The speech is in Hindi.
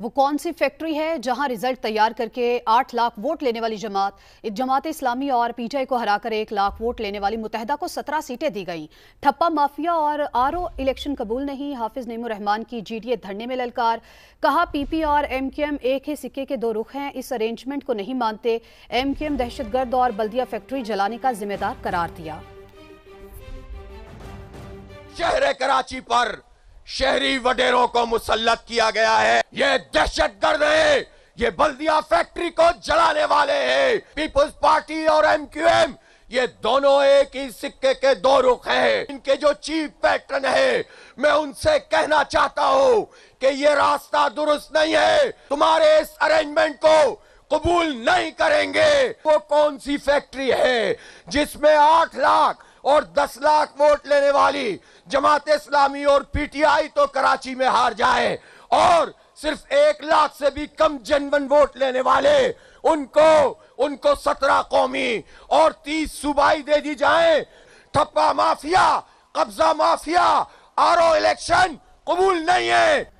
वो कौन सी फैक्ट्री है जहां रिजल्ट तैयार करके आठ लाख वोट लेने वाली जमात जमात इस्लामी और पीटीआई को हराकर एक लाख वोट लेने वाली मुतहदा को सत्रह सीटें दी गई ठप्पा माफिया और आरओ इलेक्शन कबूल नहीं हाफिज रहमान की जीडीए धरने में ललकार कहा पीपी और एम एक ही सिक्के के दो रुख हैं इस अरेंजमेंट को नहीं मानते एम के और बल्दिया फैक्ट्री जलाने का जिम्मेदार करार दिया शहर कराची पर शहरी वडेरों को मुसलत किया गया है ये दहशत गर्द है ये बल्दिया फैक्ट्री को जलाने वाले हैं पीपुल्स पार्टी और एमक्यूएम ये दोनों एक ही सिक्के के दो रुख हैं इनके जो चीफ पैटर्न है मैं उनसे कहना चाहता हूँ कि ये रास्ता दुरुस्त नहीं है तुम्हारे इस अरेंजमेंट को कबूल नहीं करेंगे वो कौन सी फैक्ट्री है जिसमें आठ लाख और 10 लाख वोट लेने वाली जमात इस्लामी और पीटीआई तो कराची में हार जाए और सिर्फ एक लाख से भी कम जनवन वोट लेने वाले उनको उनको सत्रह कौमी और तीस सूबाई दे दी जाए ठप्पा माफिया कब्जा माफिया आरओ इलेक्शन कबूल नहीं है